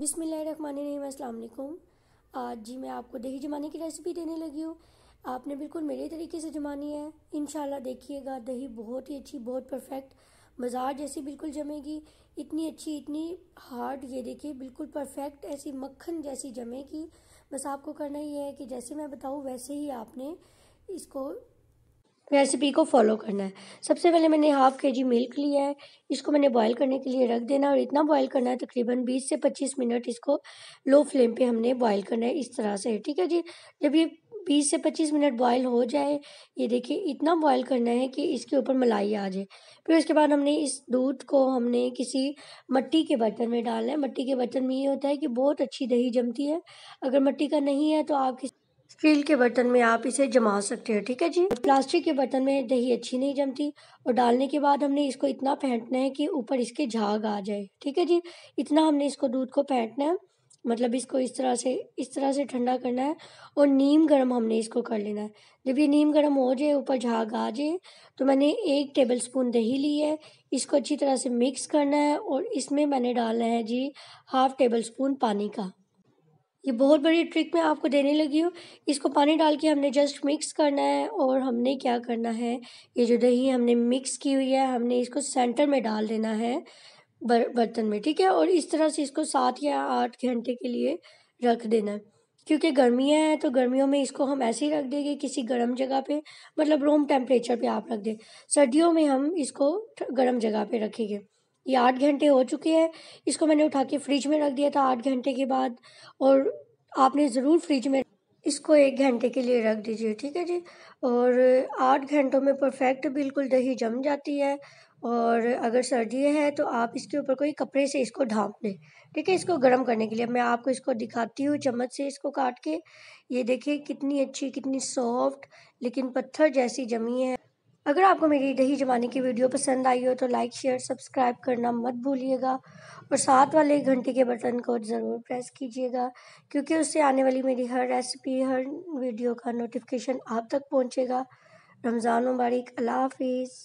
बिसमीम आज जी मैं आपको दही जमाने की रेसिपी देने लगी हूँ आपने बिल्कुल मेरे तरीके से जमानी है इन देखिएगा दही बहुत ही अच्छी बहुत परफेक्ट बाज़ार जैसी बिल्कुल जमेगी इतनी अच्छी इतनी हार्ड ये देखिए बिल्कुल परफेक्ट ऐसी मक्खन जैसी जमेगी बस आपको करना ही है कि जैसे मैं बताऊँ वैसे ही आपने इसको रेसिपी को फॉलो करना है सबसे पहले मैंने हाफ़ के जी मिल्क लिया है इसको मैंने बॉईल करने के लिए रख देना और इतना बॉईल करना है तकरीबन 20 से 25 मिनट इसको लो फ्लेम पे हमने बॉईल करना है इस तरह से ठीक है जी जब ये 20 से 25 मिनट बॉईल हो जाए ये देखिए इतना बॉईल करना है कि इसके ऊपर मलाई आ जाए फिर उसके बाद हमने इस दूध को हमने किसी मट्टी के बर्तन में डालना है मट्टी के बर्तन में ये होता है कि बहुत अच्छी दही जमती है अगर मट्टी का नहीं है तो आप किस स्टील के बर्तन में आप इसे जमा सकते हो ठीक है जी प्लास्टिक के बर्तन में दही अच्छी नहीं जमती और डालने के बाद हमने इसको इतना फेंटना है कि ऊपर इसके झाग आ जाए ठीक है जी इतना हमने इसको दूध को फेंटना है मतलब इसको इस तरह से इस तरह से ठंडा करना है और नीम गर्म हमने इसको कर लेना है जब ये नीम गर्म हो जाए ऊपर झाग आ जाए तो मैंने एक टेबल स्पून दही ली है इसको अच्छी तरह से मिक्स करना है और इसमें मैंने डालना है जी हाफ़ टेबल स्पून पानी का ये बहुत बड़ी ट्रिक मैं आपको देने लगी हूँ इसको पानी डाल के हमने जस्ट मिक्स करना है और हमने क्या करना है ये जो दही हमने मिक्स की हुई है हमने इसको सेंटर में डाल देना है बर, बर्तन में ठीक है और इस तरह से इसको सात या आठ घंटे के लिए रख देना है क्योंकि गर्मियाँ हैं तो गर्मियों में इसको हम ऐसे ही रख देंगे किसी गर्म जगह पे मतलब रूम टेम्परेचर पे आप रख दें सर्दियों में हम इसको गर्म जगह पे रखेंगे ये आठ घंटे हो चुके हैं इसको मैंने उठा के फ्रिज में रख दिया था आठ घंटे के बाद और आपने ज़रूर फ्रिज में इसको एक घंटे के लिए रख दीजिए ठीक है जी और आठ घंटों में परफेक्ट बिल्कुल दही जम जाती है और अगर सर्दी है तो आप इसके ऊपर कोई कपड़े से इसको ढांप लें ठीक है इसको गर्म करने के लिए मैं आपको इसको दिखाती हूँ चम्मच से इसको काट के ये देखिए कितनी अच्छी कितनी सॉफ्ट लेकिन पत्थर जैसी जमी है अगर आपको मेरी दही जमाने की वीडियो पसंद आई हो तो लाइक शेयर सब्सक्राइब करना मत भूलिएगा और साथ वाले घंटे के बटन को ज़रूर प्रेस कीजिएगा क्योंकि उससे आने वाली मेरी हर रेसिपी हर वीडियो का नोटिफिकेशन आप तक पहुँचेगा रमज़ान मुबारक अल्लाह हाफिज़